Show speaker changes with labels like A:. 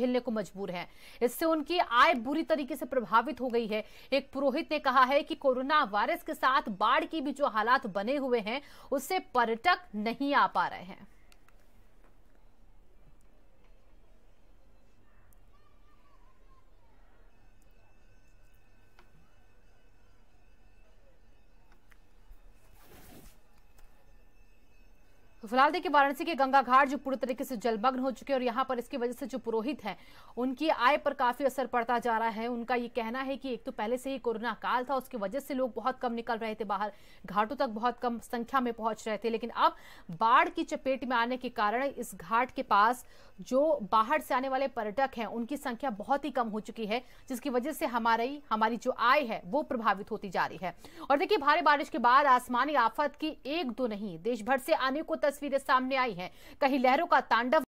A: झेलने को मजबूर हैं इससे उनकी आय बुरी तरीके से प्रभावित हो गई है एक पुरोहित ने कहा है कि कोरोना वायरस के साथ बाढ़ की भी जो हालात बने हुए हैं उससे पर्यटक नहीं आ पा रहे हैं तो फिलहाल देखिए वाराणसी के गंगा घाट जो पूरी तरीके से जलमग्न हो चुके हैं और यहाँ पर इसकी वजह से जो पुरोहित हैं उनकी आय पर काफी असर पड़ता जा रहा है उनका ये कहना है कि एक तो पहले से ही कोरोना काल था उसकी वजह से लोग बहुत कम निकल रहे थे बाहर घाटों तक बहुत कम संख्या में पहुंच रहे थे लेकिन अब बाढ़ की चपेट में आने के कारण इस घाट के पास जो बाहर से आने वाले पर्यटक हैं उनकी संख्या बहुत ही कम हो चुकी है जिसकी वजह से हमारी हमारी जो आय है वो प्रभावित होती जा रही है और देखिए भारी बारिश के बाद आसमानी आफत की एक दो नहीं देश भर से आने को तस्वीरें सामने आई हैं कहीं लहरों का तांडव